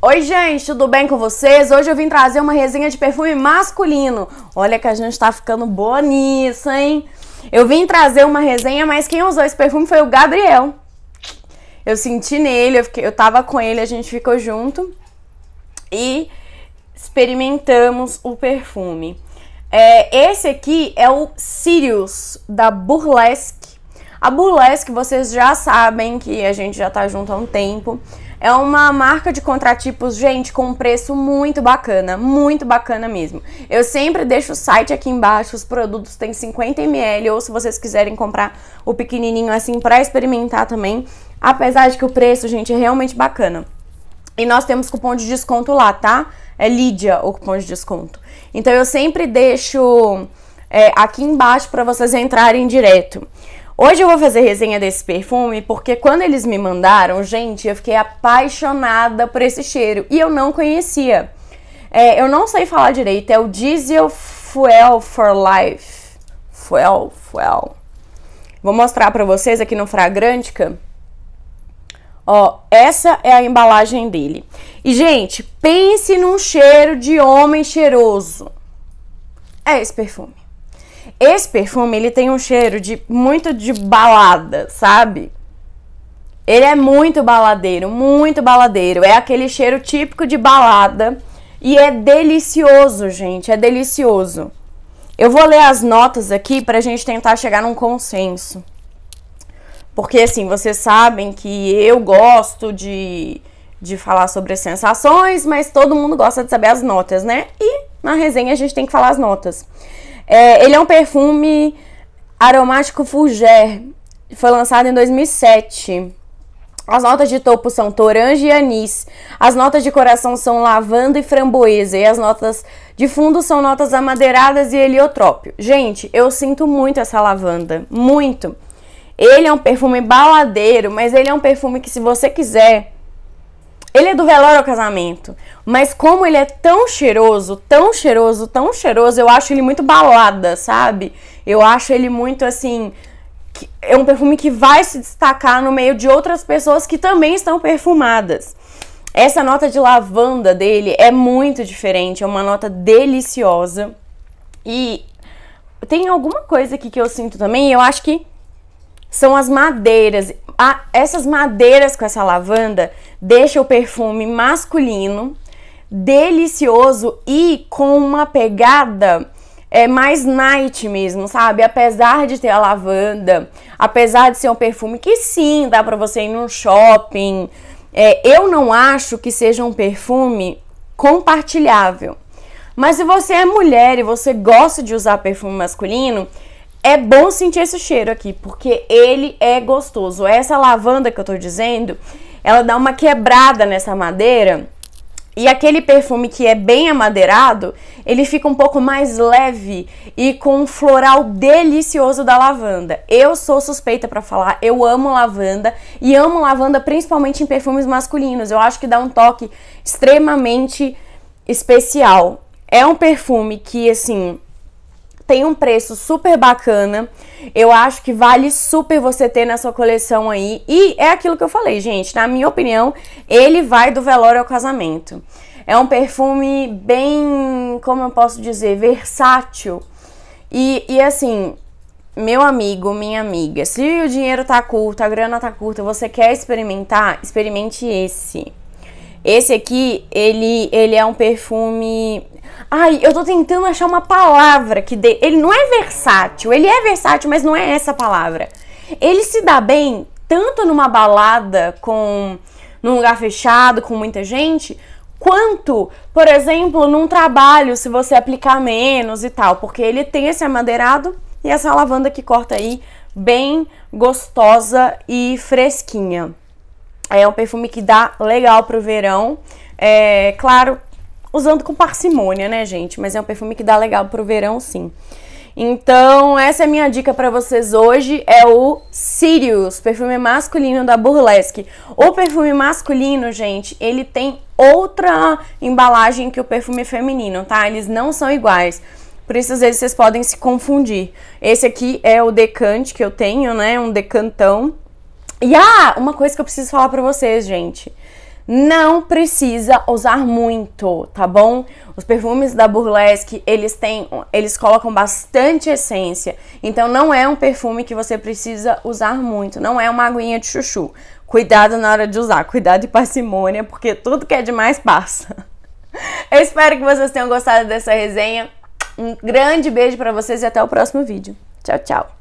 Oi, gente, tudo bem com vocês? Hoje eu vim trazer uma resenha de perfume masculino. Olha que a gente tá ficando boa nisso, hein? Eu vim trazer uma resenha, mas quem usou esse perfume foi o Gabriel. Eu senti nele, eu, fiquei, eu tava com ele, a gente ficou junto e experimentamos o perfume. É, esse aqui é o Sirius, da Burlesque. A Burlesque, vocês já sabem que a gente já tá junto há um tempo. É uma marca de contratipos, gente, com um preço muito bacana, muito bacana mesmo. Eu sempre deixo o site aqui embaixo, os produtos têm 50 ml, ou se vocês quiserem comprar o pequenininho assim para experimentar também. Apesar de que o preço, gente, é realmente bacana. E nós temos cupom de desconto lá, tá? É Lídia o cupom de desconto. Então eu sempre deixo é, aqui embaixo para vocês entrarem direto. Hoje eu vou fazer resenha desse perfume porque quando eles me mandaram, gente, eu fiquei apaixonada por esse cheiro e eu não conhecia. É, eu não sei falar direito, é o Diesel Fuel for Life. Fuel, fuel. Vou mostrar para vocês aqui no Fragrântica. Ó, essa é a embalagem dele. E, gente, pense num cheiro de homem cheiroso. É esse perfume. Esse perfume, ele tem um cheiro de muito de balada, sabe? Ele é muito baladeiro, muito baladeiro. É aquele cheiro típico de balada e é delicioso, gente, é delicioso. Eu vou ler as notas aqui pra gente tentar chegar num consenso. Porque assim, vocês sabem que eu gosto de de falar sobre as sensações, mas todo mundo gosta de saber as notas, né? E na resenha a gente tem que falar as notas. É, ele é um perfume aromático Fougère. Foi lançado em 2007. As notas de topo são toranja e anis. As notas de coração são lavanda e framboesa. E as notas de fundo são notas amadeiradas e heliotrópio. Gente, eu sinto muito essa lavanda. Muito. Ele é um perfume baladeiro, mas ele é um perfume que, se você quiser, ele é do velório ao casamento. Mas como ele é tão cheiroso, tão cheiroso, tão cheiroso, eu acho ele muito balada, sabe? Eu acho ele muito assim. É um perfume que vai se destacar no meio de outras pessoas que também estão perfumadas. Essa nota de lavanda dele é muito diferente, é uma nota deliciosa. E tem alguma coisa aqui que eu sinto também, eu acho que são as madeiras a, essas madeiras com essa lavanda deixa o perfume masculino, delicioso e com uma pegada é mais night mesmo, sabe? Apesar de ter a lavanda, apesar de ser um perfume que sim, dá para você ir num shopping. É, eu não acho que seja um perfume compartilhável. Mas se você é mulher e você gosta de usar perfume masculino, é bom sentir esse cheiro aqui, porque ele é gostoso. Essa lavanda que eu tô dizendo, ela dá uma quebrada nessa madeira. E aquele perfume que é bem amadeirado, ele fica um pouco mais leve e com um floral delicioso da lavanda. Eu sou suspeita para falar, eu amo lavanda e amo lavanda principalmente em perfumes masculinos. Eu acho que dá um toque extremamente especial. É um perfume que assim, tem um preço super bacana. Eu acho que vale super você ter na sua coleção aí. E é aquilo que eu falei, gente. Na minha opinião, ele vai do velório ao casamento. É um perfume bem, como eu posso dizer, versátil. E, e assim, meu amigo, minha amiga, se o dinheiro tá curto, a grana tá curta, você quer experimentar, experimente esse. Esse aqui, ele, ele é um perfume. Ai, eu tô tentando achar uma palavra que dê. Ele não é versátil, ele é versátil, mas não é essa palavra. Ele se dá bem tanto numa balada com num lugar fechado com muita gente, quanto, por exemplo, num trabalho, se você aplicar menos e tal, porque ele tem esse amadeirado e essa lavanda que corta aí bem gostosa e fresquinha. É um perfume que dá legal pro verão. É, claro, usando com parcimônia, né, gente? Mas é um perfume que dá legal pro verão, sim. Então, essa é a minha dica para vocês hoje, é o Sirius, perfume masculino da Burlesque. O perfume masculino, gente, ele tem outra embalagem que o perfume feminino, tá? Eles não são iguais. Por isso, às vezes, vocês podem se confundir. Esse aqui é o decante que eu tenho, né? Um decantão. E ah, uma coisa que eu preciso falar para vocês, gente. Não precisa usar muito, tá bom? Os perfumes da Burlesque, eles têm, eles colocam bastante essência. Então não é um perfume que você precisa usar muito, não é uma aguinha de chuchu. Cuidado na hora de usar, cuidado e parcimônia, porque tudo que é demais passa. Eu espero que vocês tenham gostado dessa resenha. Um grande beijo para vocês e até o próximo vídeo. Tchau, tchau.